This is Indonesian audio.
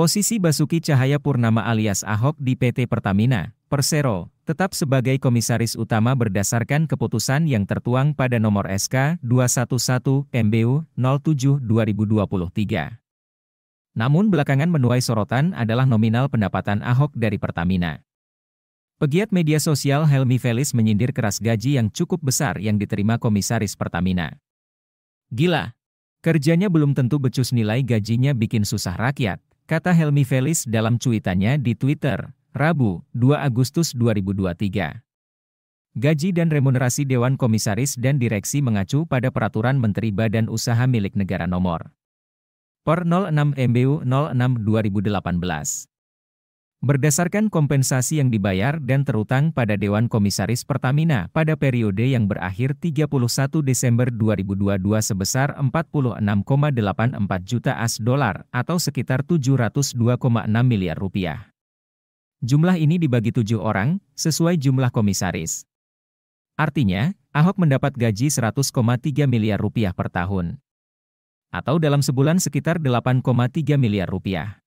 Posisi Basuki Cahaya Purnama alias Ahok di PT Pertamina, Persero, tetap sebagai komisaris utama berdasarkan keputusan yang tertuang pada nomor SK 211 MBU 07 2023. Namun belakangan menuai sorotan adalah nominal pendapatan Ahok dari Pertamina. Pegiat media sosial Helmi Felis menyindir keras gaji yang cukup besar yang diterima komisaris Pertamina. Gila, kerjanya belum tentu becus nilai gajinya bikin susah rakyat, kata Helmi Felis dalam cuitannya di Twitter, Rabu, 2 Agustus 2023. Gaji dan remunerasi Dewan Komisaris dan Direksi mengacu pada Peraturan Menteri Badan Usaha Milik Negara Nomor. Per 06 MBU 06 2018. Berdasarkan kompensasi yang dibayar dan terutang pada Dewan Komisaris Pertamina pada periode yang berakhir 31 Desember 2022 sebesar 46,84 juta AS dolar atau sekitar 702,6 miliar rupiah. Jumlah ini dibagi tujuh orang, sesuai jumlah komisaris. Artinya, Ahok mendapat gaji 100,3 miliar rupiah per tahun. Atau dalam sebulan sekitar 8,3 miliar rupiah.